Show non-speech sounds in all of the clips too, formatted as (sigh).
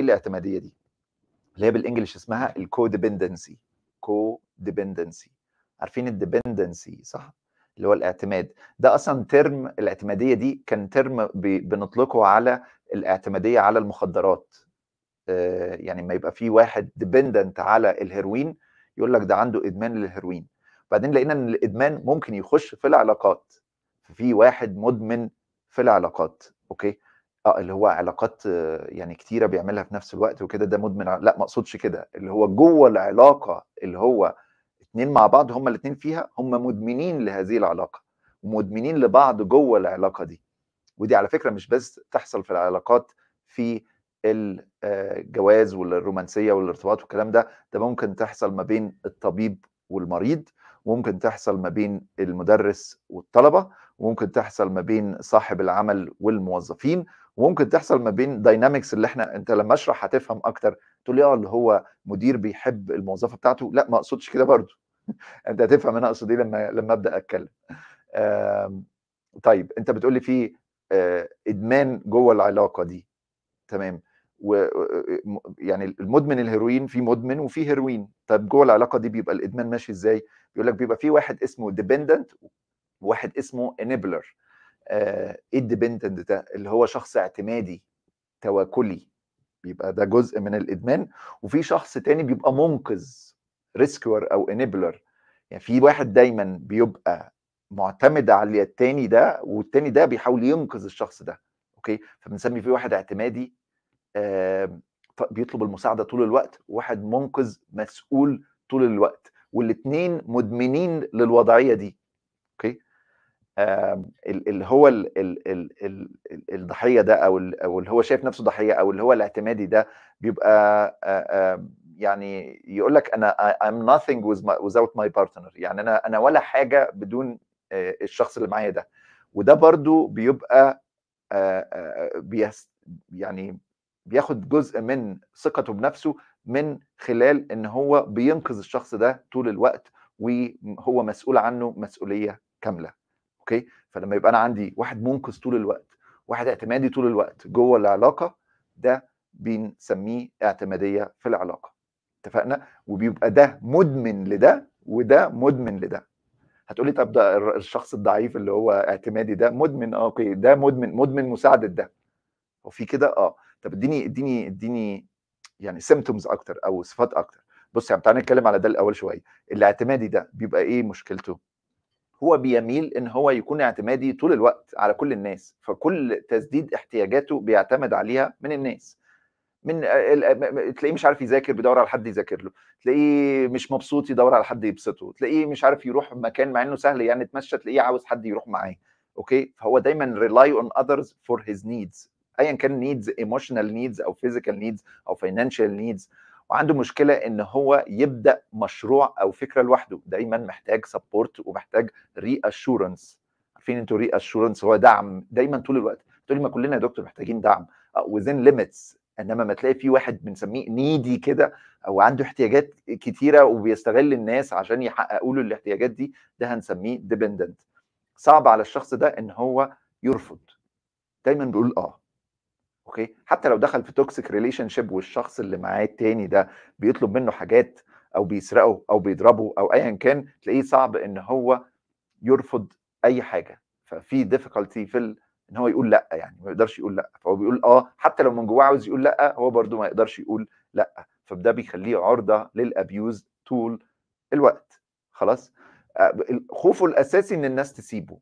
ايه الاعتماديه دي اللي هي بالانجلش اسمها الكوديبندنسي كوديبندنسي عارفين الديبندنسي صح اللي هو الاعتماد ده اصلا ترم الاعتماديه دي كان ترم بنطلقه على الاعتماديه على المخدرات آه، يعني ما يبقى في واحد ديبندنت على الهيروين يقول لك ده عنده ادمان للهيروين بعدين لقينا ان الادمان ممكن يخش في العلاقات في واحد مدمن في العلاقات اوكي اه اللي هو علاقات يعني كتيره بيعملها في نفس الوقت وكده ده مدمن لا ما اقصدش كده اللي هو جوه العلاقه اللي هو اتنين مع بعض هما الاتنين فيها هم مدمنين لهذه العلاقه ومدمنين لبعض جوه العلاقه دي ودي على فكره مش بس تحصل في العلاقات في آه، الجواز والرومانسيه والارتباط والكلام ده ده ممكن تحصل ما بين الطبيب والمريض وممكن تحصل ما بين المدرس والطلبه وممكن تحصل ما بين صاحب العمل والموظفين وممكن تحصل ما بين داينامكس اللي احنا انت لما اشرح هتفهم اكتر تقول لي اه اللي هو مدير بيحب الموظفه بتاعته لا ما اقصدش كده برضه (laughs) انت هتفهم انا اقصد ايه لما لما ابدا اتكلم طيب انت بتقول لي في آه، ادمان جوه العلاقه دي تمام و يعني المدمن الهيروين في مدمن وفي هيروين طب جوه العلاقه دي بيبقى الادمان ماشي ازاي بيقول لك بيبقى في واحد اسمه ديبندنت وواحد اسمه انيبلر الديبندنت آه، ده اللي هو شخص اعتمادي تواكلي بيبقى ده جزء من الادمان وفي شخص تاني بيبقى منقذ ريسكور او انيبلر يعني في واحد دايما بيبقى معتمد على التاني ده والتاني ده بيحاول ينقذ الشخص ده اوكي فبنسمي في واحد اعتمادي بيطلب المساعده طول الوقت وواحد منقذ مسؤول طول الوقت والاثنين مدمنين للوضعيه دي اوكي اللي هو الضحيه ده او او اللي هو شايف نفسه ضحيه او اللي هو الاعتمادي ده بيبقى يعني يقول لك انا I'm nothing without my partner يعني انا انا ولا حاجه بدون الشخص اللي معايا ده وده برضو بيبقى يعني بياخد جزء من ثقته بنفسه من خلال ان هو بينقذ الشخص ده طول الوقت وهو مسؤول عنه مسؤوليه كامله اوكي فلما يبقى انا عندي واحد منقذ طول الوقت واحد اعتمادي طول الوقت جوه العلاقه ده بنسميه اعتماديه في العلاقه اتفقنا وبيبقى ده مدمن لده وده مدمن لده هتقولي طب ده الشخص الضعيف اللي هو اعتمادي ده مدمن اه اوكي ده مدمن مدمن مساعده ده هو في كده اه طب اديني اديني اديني يعني سيمتومز اكتر او صفات اكتر بص يعني تعالى نتكلم على ده الاول شويه الاعتمادي ده بيبقى ايه مشكلته هو بيميل ان هو يكون اعتمادي طول الوقت على كل الناس فكل تسديد احتياجاته بيعتمد عليها من الناس من تلاقيه مش عارف يذاكر بيدور على حد يذاكر له تلاقيه مش مبسوط يدور على حد يبسطه تلاقيه مش عارف يروح مكان مع انه سهل يعني يتمشى تلاقيه عاوز حد يروح معاه اوكي فهو دايما rely on others for his needs ايا كان needs emotional needs او physical needs او financial needs وعنده مشكله ان هو يبدا مشروع او فكره لوحده دايما محتاج سبورت ومحتاج ري اشورنس عارفين انتوا ري اشورنس هو دعم دايما طول الوقت تقول ما كلنا يا دكتور محتاجين دعم وذين آه، ليميتس انما ما تلاقي في واحد بنسميه نيدي كده او عنده احتياجات كتيره وبيستغل الناس عشان يحققوا له الاحتياجات دي ده هنسميه ديبندنت صعب على الشخص ده ان هو يرفض دايما بيقول اه اوكي حتى لو دخل في توكسيك ريليشن شيب والشخص اللي معاه التاني ده بيطلب منه حاجات او بيسرقه او بيضربه او ايا كان تلاقيه صعب ان هو يرفض اي حاجه ففي ديفيكالتي في ان هو يقول لا يعني ما يقدرش يقول لا فهو بيقول اه حتى لو من جواه عاوز يقول لا هو برده ما يقدرش يقول لا فده بيخليه عرضه للابيوز طول الوقت خلاص آه، خوفه الاساسي ان الناس تسيبه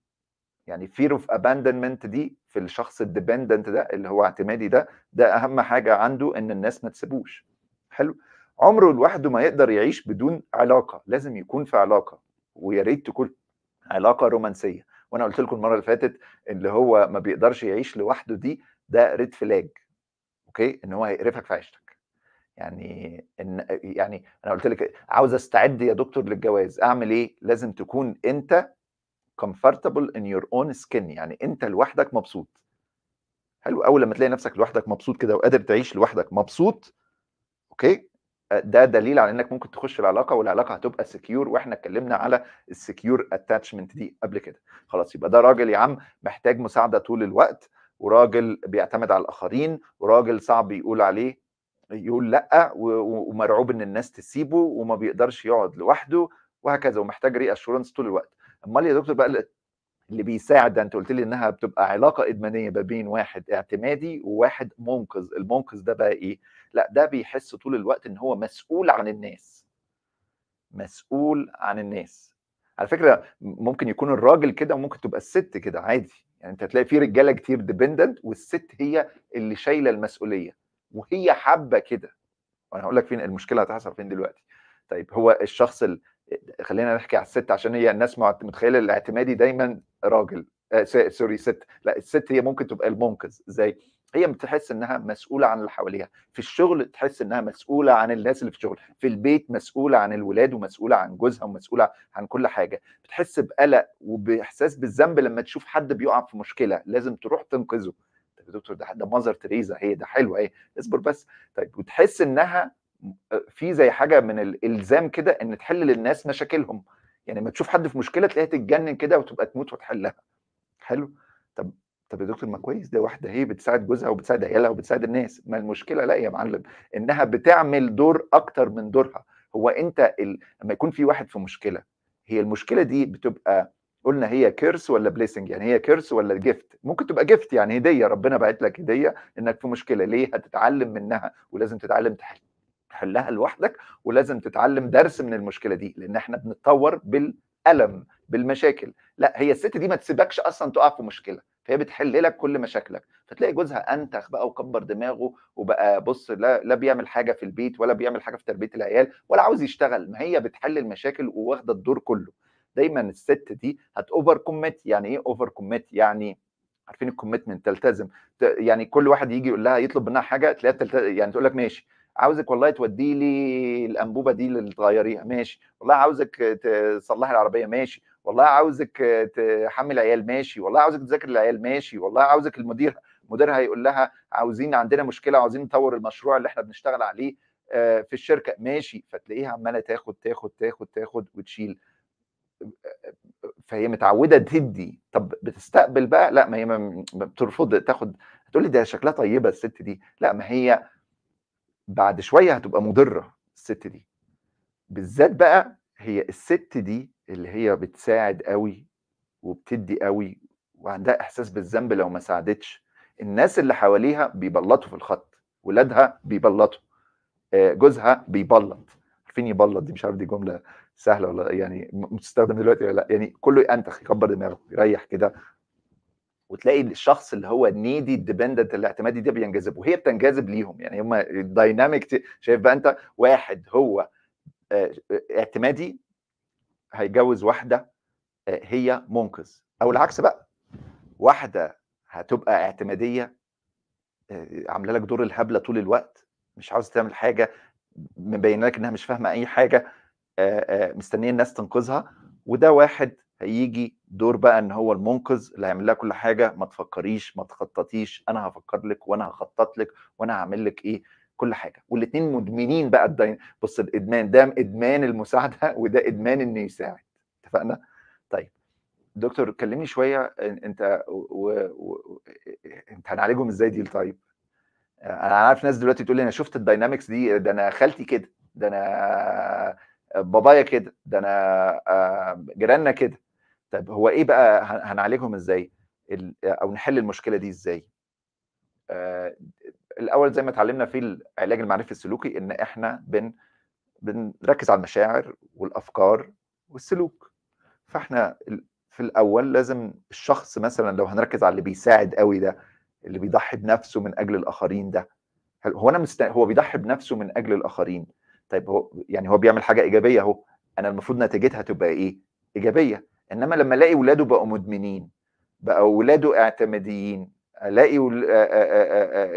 يعني fear of abandonment دي في الشخص الديبندنت ده اللي هو اعتمادي ده ده اهم حاجه عنده ان الناس ما تسيبوش حلو عمره لوحده ما يقدر يعيش بدون علاقه لازم يكون في علاقه ويا ريت تكون علاقه رومانسيه وانا قلت لكم المره اللي فاتت اللي هو ما بيقدرش يعيش لوحده دي ده ريد فلاج اوكي ان هو هيقرفك في عيشتك يعني إن يعني انا قلت لك عاوز استعد يا دكتور للجواز اعمل ايه لازم تكون انت comfortable in your own skin يعني انت لوحدك مبسوط حلو اول لما تلاقي نفسك لوحدك مبسوط كده وقادر تعيش لوحدك مبسوط اوكي ده دليل على انك ممكن تخش العلاقه والعلاقه هتبقى سكيور واحنا اتكلمنا على السكيور اتاتشمنت دي قبل كده خلاص يبقى ده راجل يا عم محتاج مساعده طول الوقت وراجل بيعتمد على الاخرين وراجل صعب يقول عليه يقول لا ومرعوب ان الناس تسيبه وما بيقدرش يقعد لوحده وهكذا ومحتاج ري اشورنس طول الوقت امال يا دكتور بقى اللي بيساعد ده انت قلت لي انها بتبقى علاقه ادمانيه ما بين واحد اعتمادي وواحد منقذ المنقذ ده بقى ايه لا ده بيحس طول الوقت ان هو مسؤول عن الناس مسؤول عن الناس على فكره ممكن يكون الراجل كده وممكن تبقى الست كده عادي يعني انت هتلاقي في رجاله كتير ديبندنت والست هي اللي شايله المسؤوليه وهي حابه كده وانا هقول لك فين المشكله هتحصل فين دلوقتي طيب هو الشخص ال... خلينا نحكي على الست عشان هي الناس متخيله الاعتمادي دايما راجل آه سوري ست لا الست هي ممكن تبقى المنقذ ازاي هي بتحس انها مسؤوله عن اللي حواليها في الشغل تحس انها مسؤوله عن الناس اللي في الشغل في البيت مسؤوله عن الولاد ومسؤوله عن جوزها ومسؤوله عن كل حاجه بتحس بقلق وباحساس بالذنب لما تشوف حد بيقع في مشكله لازم تروح تنقذه يا دكتور ده ده مازر تريزا إيه هي ده حلوه إيه؟ اهي اصبر بس طيب وتحس انها في زي حاجه من الالزام كده ان تحل للناس مشاكلهم يعني لما تشوف حد في مشكله تلاقيها تتجنن كده وتبقى تموت وتحلها حلو طب طب يا دكتور ما كويس ده واحده هي بتساعد جوزها وبتساعد عيالها وبتساعد الناس ما المشكله لا يا معلم انها بتعمل دور اكتر من دورها هو انت ال... لما يكون في واحد في مشكله هي المشكله دي بتبقى قلنا هي كيرس ولا بليسنج يعني هي كيرس ولا جيفت ممكن تبقى جيفت يعني هديه ربنا باعت لك هديه انك في مشكله ليه هتتعلم منها ولازم تتعلم تحل تحلها لوحدك ولازم تتعلم درس من المشكله دي لان احنا بنتطور بالالم بالمشاكل لا هي الست دي ما تسيبكش اصلا تقع في مشكله فهي بتحل لك كل مشاكلك فتلاقي جوزها انتخ بقى وكبر دماغه وبقى بص لا, لا بيعمل حاجه في البيت ولا بيعمل حاجه في تربيه العيال ولا عاوز يشتغل ما هي بتحل المشاكل وواخده الدور كله دايما الست دي هت اوفر كوميت يعني ايه اوفر كوميت يعني عارفين الكوميتمنت تلتزم يعني كل واحد يجي يقول لها يطلب منها حاجه تلاقيها يعني تقول لك ماشي عاوزك والله تودي لي الانبوبه دي اللي تغيريها ماشي والله عاوزك تصلحي العربيه ماشي والله عاوزك تحمل عيال ماشي والله عاوزك تذاكر العيال ماشي والله عاوزك المدير مديرها هيقول لها عاوزين عندنا مشكله عاوزين نطور المشروع اللي احنا بنشتغل عليه آه، في الشركه ماشي فتلاقيها عماله تاخد تاخد تاخد تاخد وتشيل فهي متعوده تدي طب بتستقبل بقى لا ما هي بترفض تاخد هتقول لي ده شكلها طيبه الست دي لا ما هي بعد شويه هتبقى مضره الست دي بالذات بقى هي الست دي اللي هي بتساعد قوي وبتدي قوي وعندها احساس بالذنب لو ما ساعدتش الناس اللي حواليها بيبلطوا في الخط ولادها بيبلطوا آه، جوزها بيبلط عارفين يبلط دي مش عارف دي جمله سهله ولا يعني بتستخدم دلوقتي ولا لا يعني كله ينتخ يكبر دماغه يريح كده وتلاقي الشخص اللي هو نيدي الديبندنت الاعتمادي ده بينجذب وهي بتنجذب ليهم يعني هم الدايناميك شايف بقى انت واحد هو آه، اعتمادي هيتجوز واحده آه، هي منقذ او العكس بقى واحده هتبقى اعتماديه آه، عامله لك دور الهبله طول الوقت مش عاوزه تعمل حاجه مبينه لك انها مش فاهمه اي حاجه مستنيه الناس تنقذها وده واحد هيجي دور بقى ان هو المنقذ اللي هيعمل لها كل حاجه ما تفكريش ما تخططيش انا هفكر لك وانا هخطط لك وانا هعمل لك ايه كل حاجه والاثنين مدمنين بقى الدين بص الادمان ده ادمان المساعده (laughs) وده ادمان انه يساعد اتفقنا طيب دكتور كلمني شويه انت و... و... انت هنعالجهم ازاي دي طيب انا عارف ناس دلوقتي تقول لي انا شفت الداينامكس دي ده انا خالتي كده ده انا بابايا كده ده انا آه، جيراننا كده طب هو ايه بقى هنعالجهم ازاي او نحل المشكله دي ازاي آه الاول زي ما اتعلمنا في العلاج المعرفي السلوكي ان احنا بن بنركز على المشاعر والافكار والسلوك فاحنا في الاول لازم الشخص مثلا لو هنركز على اللي بيساعد قوي ده اللي بيضحي بنفسه من اجل الاخرين ده هو انا مست... هو بيضحي بنفسه من اجل الاخرين طيب هو يعني هو بيعمل حاجه ايجابيه اهو انا المفروض نتيجتها تبقى ايه ايجابيه انما لما الاقي ولاده بقوا مدمنين بقوا ولاده اعتماديين الاقي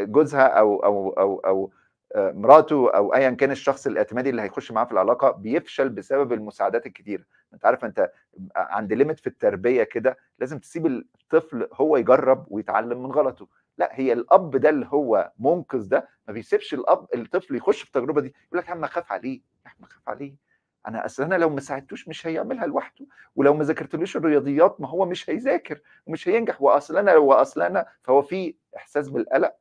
جوزها او او او او مراته او ايا كان الشخص الاعتمادي اللي هيخش معاه في العلاقه بيفشل بسبب المساعدات الكتير انت عارف انت عند ليميت في التربيه كده لازم تسيب الطفل هو يجرب ويتعلم من غلطه لا هي الاب ده اللي هو منقذ ده ما بيسيبش الاب الطفل يخش في التجربه دي يقول لك يا عم اخاف عليه يا عم اخاف عليه انا اصل انا لو ما ساعدتوش مش هيعملها لوحده ولو ما ذاكرتلوش الرياضيات ما هو مش هيذاكر ومش هينجح واصل انا لو اصل انا فهو في احساس بالقلق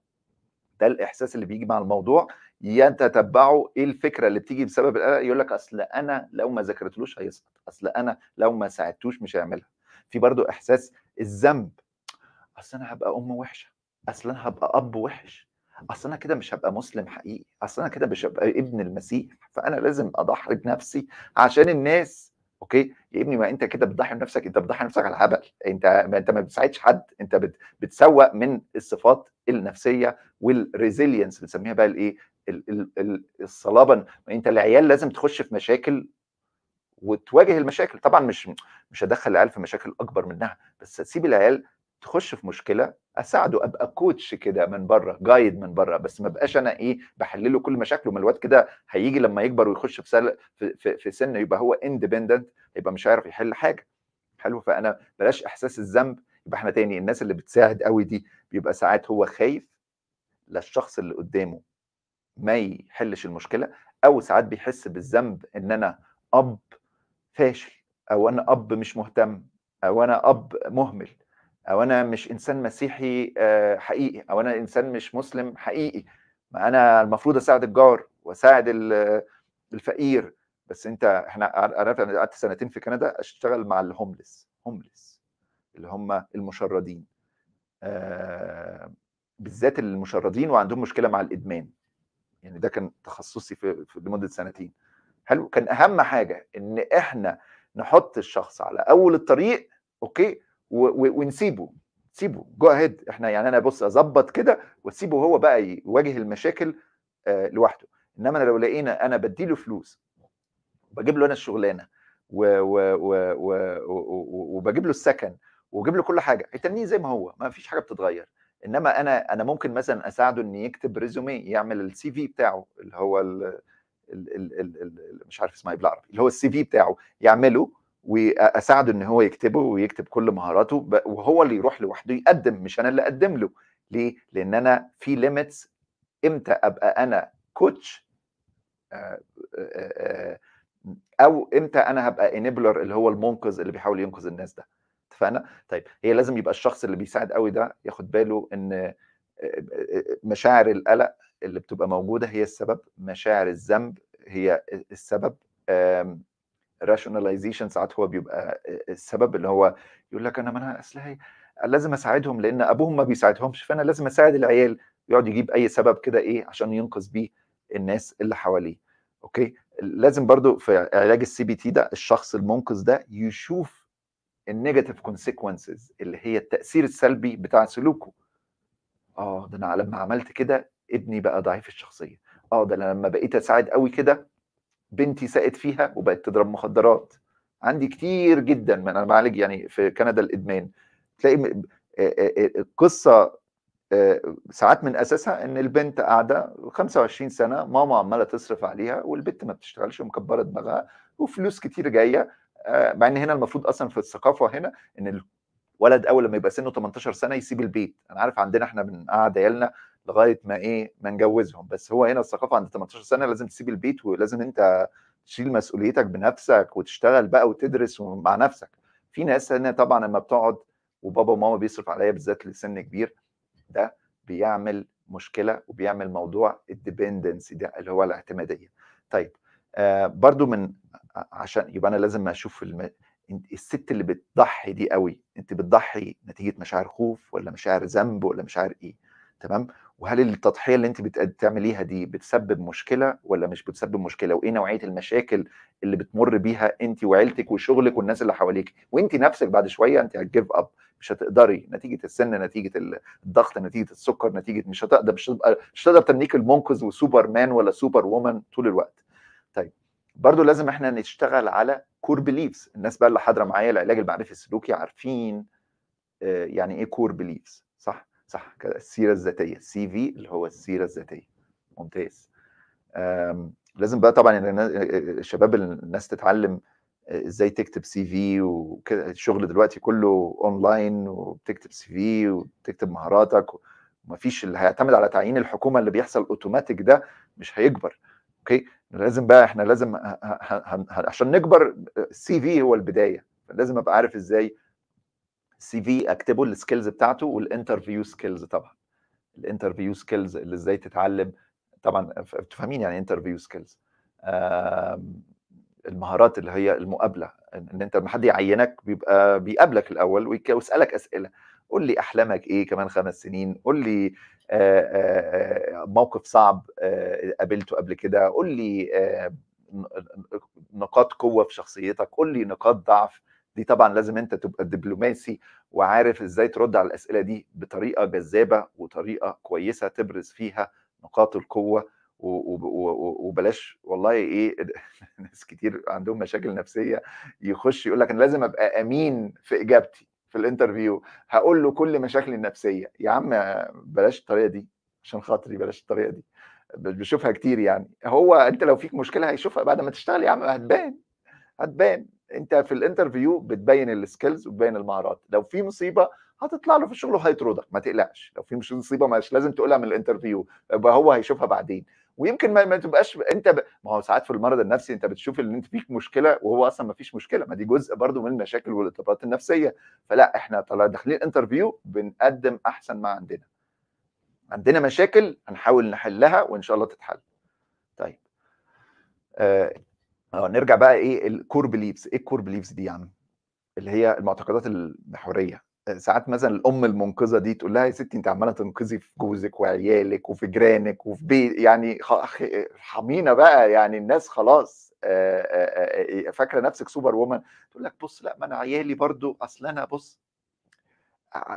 ده الاحساس اللي بيجي مع الموضوع يتتبعه ايه الفكره اللي بتيجي بسبب القلق يقول لك اصل انا لو ما ذاكرتلوش هيسقط اصل انا لو ما ساعدتوش مش هيعملها في برضو احساس الذنب اصل انا هبقى ام وحشه اصل انا هبقى اب وحش اصل انا كده مش هبقى مسلم حقيقي اصل انا كده مش هبقى ابن المسيح فانا لازم اضحي بنفسي عشان الناس اوكي يا ابني ما انت كده بتضحي بنفسك انت بتضحي نفسك على هبل انت ما انت ما بتساعدش حد انت بت... بتسوق من الصفات النفسيه والريزيلينس بنسميها بقى الايه الصلابه انت العيال لازم تخش في مشاكل وتواجه المشاكل طبعا مش مش هدخل العيال في مشاكل اكبر منها بس سيب العيال تخش في مشكله اساعده ابقى كوتش كده من بره جايد من بره بس ما بقاش انا ايه بحل له كل مشاكله ما الواد كده هيجي لما يكبر ويخش في, سل... في, في, سن يبقى هو اندبندنت يبقى مش هيعرف يحل حاجه حلو فانا بلاش احساس الذنب يبقى احنا تاني الناس اللي بتساعد قوي دي بيبقى ساعات هو خايف للشخص اللي قدامه ما يحلش المشكله او ساعات بيحس بالذنب ان انا اب فاشل او انا اب مش مهتم او انا اب مهمل او انا مش انسان مسيحي آه، حقيقي او انا انسان مش مسلم حقيقي ما انا المفروض اساعد الجار واساعد الفقير بس انت احنا عرفت انا قعدت سنتين في كندا اشتغل مع الهوملس هوملس اللي هم المشردين آه، بالذات المشردين وعندهم مشكله مع الادمان يعني ده كان تخصصي في, في لمده سنتين حلو كان اهم حاجه ان احنا نحط الشخص على اول الطريق اوكي ونسيبه سيبه جو اهيد احنا يعني انا بص اظبط كده واسيبه هو بقى يواجه المشاكل آه، لوحده انما انا لو لقينا انا بديله فلوس وبجيب له انا الشغلانه وبجيب له السكن وبجيب له كل حاجه هيتنيه زي ما هو ما فيش حاجه بتتغير انما انا انا ممكن مثلا اساعده ان يكتب ريزومي يعمل السي في بتاعه اللي هو الـ الـ الـ الـ مش عارف اسمها ايه بالعربي اللي هو السي في بتاعه يعمله واساعده ان هو يكتبه ويكتب كل مهاراته وهو اللي يروح لوحده يقدم مش انا اللي اقدم له ليه؟ لان انا في ليميتس امتى ابقى انا كوتش آه، آه، آه، او امتى انا هبقى انيبلر اللي هو المنقذ اللي بيحاول ينقذ الناس ده اتفقنا؟ طيب هي لازم يبقى الشخص اللي بيساعد قوي ده ياخد باله ان مشاعر القلق اللي بتبقى موجوده هي السبب مشاعر الذنب هي السبب الراشوناليزيشن ساعات هو بيبقى آه، السبب اللي هو يقول لك انا ما انا اصل لازم اساعدهم لان ابوهم ما بيساعدهمش فانا لازم اساعد العيال يقعد يجيب اي سبب كده ايه عشان ينقذ بيه الناس اللي حواليه اوكي لازم برضو في علاج السي بي تي ده الشخص المنقذ ده يشوف النيجاتيف كونسيكونسز اللي هي التاثير السلبي بتاع سلوكه اه ده انا لما عملت كده ابني بقى ضعيف الشخصيه اه ده لما بقيت اساعد قوي كده بنتي سقت فيها وبقت تضرب مخدرات عندي كتير جدا من انا بعالج يعني في كندا الادمان تلاقي القصه ساعات من اساسها ان البنت قاعده 25 سنه ماما عماله تصرف عليها والبنت ما بتشتغلش ومكبره دماغها وفلوس كتير جايه مع ان هنا المفروض اصلا في الثقافه هنا ان الولد اول لما يبقى سنه 18 سنه يسيب البيت انا عارف عندنا احنا بنقعد عيالنا لغايه ما ايه ما نجوزهم بس هو هنا الثقافه عند 18 سنه لازم تسيب البيت ولازم انت تشيل مسؤوليتك بنفسك وتشتغل بقى وتدرس مع نفسك في ناس هنا طبعا لما بتقعد وبابا وماما بيصرف عليا بالذات لسن كبير ده بيعمل مشكله وبيعمل موضوع الديبندنسي ده اللي هو الاعتماديه طيب آه برضو من آه، عشان يبقى انا لازم اشوف الم... الست اللي بتضحي دي قوي انت بتضحي نتيجه مشاعر خوف ولا مشاعر ذنب ولا مشاعر ايه تمام وهل التضحيه اللي انت بتعمليها دي بتسبب مشكله ولا مش بتسبب مشكله وايه نوعيه المشاكل اللي بتمر بيها انت وعيلتك وشغلك والناس اللي حواليك وانت نفسك بعد شويه انت هتجيف اب مش هتقدري نتيجه السن نتيجه الضغط نتيجه السكر نتيجه مش هتقدر مش هتبقى مش هتقدر تمليك المنقذ وسوبر مان ولا سوبر وومن طول الوقت طيب برضو لازم احنا نشتغل على كور بليفز الناس بقى اللي حاضره معايا العلاج المعرفي السلوكي عارفين آه، يعني ايه كور بليفز صح صح كده السيره الذاتيه السي في اللي هو السيره الذاتيه ممتاز لازم بقى طبعا الشباب الناس تتعلم آه، ازاي تكتب سي في وكده الشغل دلوقتي كله اونلاين وبتكتب سي في وبتكتب مهاراتك ومفيش اللي هيعتمد على تعيين الحكومه اللي بيحصل اوتوماتيك ده مش هيكبر اوكي لازم بقى احنا لازم عشان نكبر السي آه، في هو البدايه لازم ابقى عارف ازاي سي في اكتبه السكيلز بتاعته والانترفيو سكيلز طبعا الانترفيو سكيلز اللي ازاي تتعلم طبعا تفهمين يعني انترفيو سكيلز المهارات اللي هي المقابله ان انت لما حد يعينك بيبقى بيقابلك الاول ويسالك اسئله قول لي احلامك ايه كمان خمس سنين قول لي موقف صعب قابلته قبل كده قول لي نقاط قوه في شخصيتك قول لي نقاط ضعف دي طبعا لازم انت تبقى دبلوماسي وعارف ازاي ترد على الاسئله دي بطريقه جذابه وطريقه كويسه تبرز فيها نقاط القوه وبلاش والله ايه (laughs) ناس كتير عندهم مشاكل نفسيه يخش يقول لك انا لازم ابقى امين في اجابتي في الانترفيو هقول له كل مشاكلي النفسيه يا عم بلاش الطريقه دي عشان خاطري بلاش الطريقه دي بشوفها كتير يعني هو انت لو فيك مشكله هيشوفها بعد ما تشتغل يا عم هتبان هتبان انت في الانترفيو بتبين السكيلز وبتبين المهارات لو في مصيبه هتطلع له في الشغل وهيطردك ما تقلقش لو في مش مصيبه مش لازم تقولها من الانترفيو يبقى هو هيشوفها بعدين ويمكن ما, ما تبقاش انت ب... ما هو ساعات في المرض النفسي انت بتشوف ان انت فيك مشكله وهو اصلا ما فيش مشكله ما دي جزء برضو من المشاكل والاضطرابات النفسيه فلا احنا طالع داخلين انترفيو بنقدم احسن ما عندنا عندنا مشاكل هنحاول نحلها وان شاء الله تتحل طيب آه اه نرجع بقى ايه الكور بليفز ايه الكور بليفز دي يعني اللي هي المعتقدات المحوريه آه، ساعات مثلا الام المنقذه دي تقول لها يا ستي انت عماله تنقذي في جوزك وعيالك وفي جيرانك وفي بيت يعني حمينا بقى يعني الناس خلاص آه، آه، فاكره نفسك سوبر وومن تقول لك بص لا ما انا عيالي برضو اصل انا بص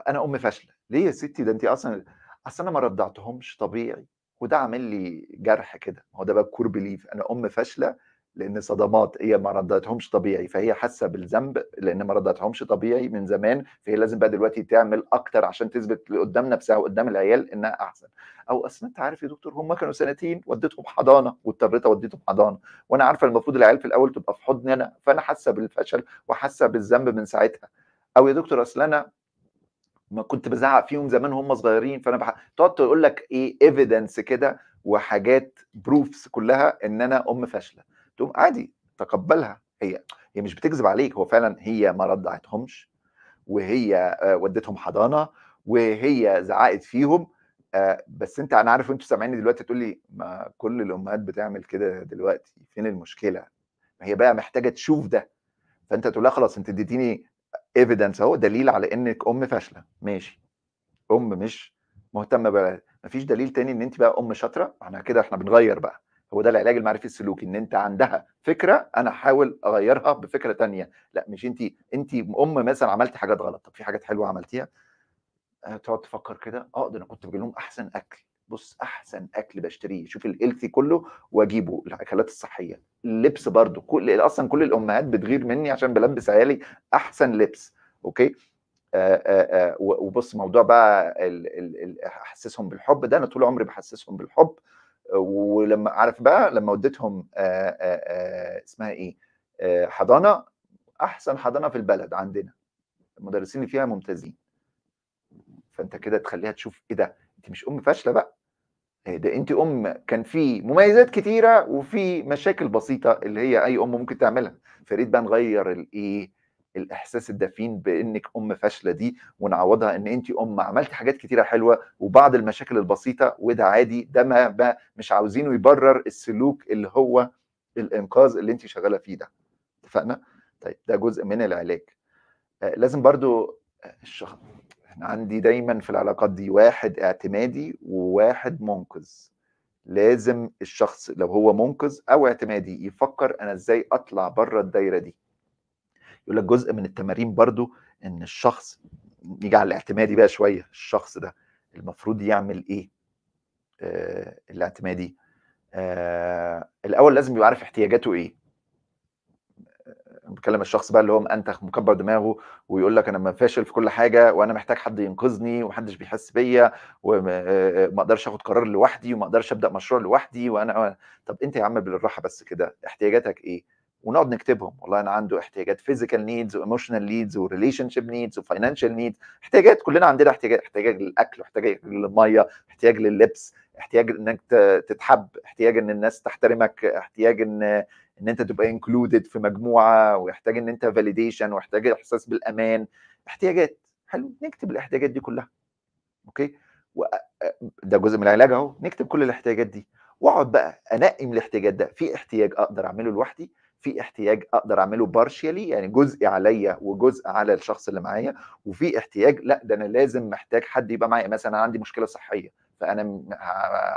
انا ام فاشله ليه يا ستي ده انت اصلا اصل انا ما رضعتهمش طبيعي وده عامل لي جرح كده هو ده بقى الكور بليف انا ام فاشله لان صدمات هي ما ردتهمش طبيعي فهي حاسه بالذنب لان ما ردتهمش طبيعي من زمان فهي لازم بقى دلوقتي تعمل اكتر عشان تثبت قدام نفسها وقدام العيال انها احسن او اصل انت عارف يا دكتور هم كانوا سنتين وديتهم حضانه واضطريت اوديتهم حضانه وانا عارفه المفروض العيال في الاول تبقى في حضني انا فانا حاسه بالفشل وحاسه بالذنب من ساعتها او يا دكتور اصل انا ما كنت بزعق فيهم زمان وهم صغيرين فانا بح... تقعد تقول لك ايه ايفيدنس كده وحاجات بروفس كلها ان انا ام فاشله تقوم عادي تقبلها هي هي مش بتكذب عليك هو فعلا هي ما ردعتهمش وهي آه، ودتهم حضانه وهي زعقت فيهم آه، بس انت انا عارف انتوا سامعيني دلوقتي تقول لي ما كل الامهات بتعمل كده دلوقتي فين المشكله ما هي بقى محتاجه تشوف ده فانت تقول لها خلاص انت اديتيني ايفيدنس اهو دليل على انك ام فاشله ماشي ام مش مهتمه بقى مفيش دليل تاني ان انت بقى ام شاطره احنا كده احنا بنغير بقى هو ده العلاج المعرفي السلوكي ان انت عندها فكره انا احاول اغيرها بفكره تانية لا مش انت انت ام مثلا عملتي حاجات غلط طب في حاجات حلوه عملتيها آه، تقعد تفكر كده اه ده انا كنت بجيب لهم احسن اكل بص احسن اكل بشتريه شوف الهيلثي كله واجيبه الاكلات الصحيه اللبس برده كل اصلا كل الامهات بتغير مني عشان بلبس عيالي احسن لبس اوكي آآ آه، آآ آه، وبص موضوع بقى احسسهم بالحب ده انا طول عمري بحسسهم بالحب ولما عارف بقى لما وديتهم اسمها ايه حضانه احسن حضانه في البلد عندنا المدرسين اللي فيها ممتازين فانت كده تخليها تشوف ايه ده انت مش ام فاشله بقى ده انت ام كان في مميزات كتيره وفي مشاكل بسيطه اللي هي اي ام ممكن تعملها فريد بقى نغير الايه الاحساس الدفين بانك ام فاشله دي ونعوضها ان انت ام عملتي حاجات كتيره حلوه وبعض المشاكل البسيطه وده عادي ده ما مش عاوزينه يبرر السلوك اللي هو الانقاذ اللي انت شغاله فيه ده اتفقنا طيب ده جزء من العلاج آه لازم برضو آه، الشخص احنا عندي دايما في العلاقات دي واحد اعتمادي وواحد منقذ لازم الشخص لو هو منقذ او اعتمادي يفكر انا ازاي اطلع بره الدايره دي يقول لك جزء من التمارين برضو ان الشخص نيجي على الاعتمادي بقى شويه الشخص ده المفروض يعمل ايه آه الاعتمادي آه الاول لازم يبقى عارف احتياجاته ايه بكلم الشخص بقى اللي هو مأنتخ مكبر دماغه ويقول لك انا فاشل في كل حاجه وانا محتاج حد ينقذني ومحدش بيحس بيا وما آه، آه، اقدرش اخد قرار لوحدي وما اقدرش ابدا مشروع لوحدي وانا طب انت يا عم بالراحه بس كده احتياجاتك ايه؟ ونقعد نكتبهم والله انا عنده احتياجات فيزيكال نيدز وايموشنال نيدز وريليشن شيب نيدز وفاينانشال نيدز احتياجات كلنا عندنا احتياجات احتياج للاكل احتياج للميه احتياج لللبس احتياج انك تتحب احتياج ان الناس تحترمك احتياج ان ان انت تبقى انكلودد في مجموعه ويحتاج ان انت فاليديشن ويحتاج احساس بالامان احتياجات حلو نكتب الاحتياجات دي كلها اوكي و... ده جزء من العلاج اهو نكتب كل الاحتياجات دي واقعد بقى انقي من الاحتياجات ده في احتياج اقدر اعمله لوحدي في احتياج اقدر اعمله بارشيالي يعني جزء عليا وجزء على الشخص اللي معايا وفي احتياج لا ده انا لازم محتاج حد يبقى معايا مثلا عندي مشكله صحيه فانا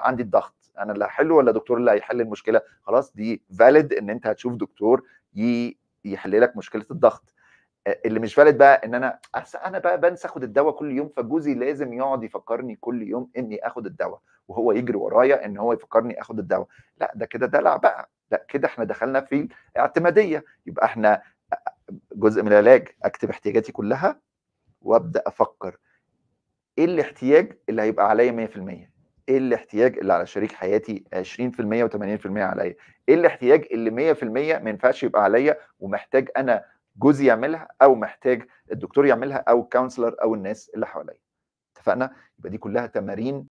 عندي الضغط انا اللي هحله ولا دكتور اللي هيحل المشكله خلاص دي فاليد ان انت هتشوف دكتور يحل لك مشكله الضغط اللي مش فالد بقى ان انا انا بقى بنسى اخد الدواء كل يوم فجوزي لازم يقعد يفكرني كل يوم اني اخد الدواء وهو يجري ورايا ان هو يفكرني اخد الدواء لا ده كده دلع بقى لا كده احنا دخلنا في اعتماديه يبقى احنا جزء من العلاج اكتب احتياجاتي كلها وابدا افكر ايه الاحتياج اللي هيبقى عليا 100% ايه الاحتياج اللي على شريك حياتي 20% و80% عليا ايه الاحتياج اللي 100% ما ينفعش يبقى عليا ومحتاج انا جوزي يعملها او محتاج الدكتور يعملها او الكونسلر او الناس اللي حواليا اتفقنا يبقى دي كلها تمارين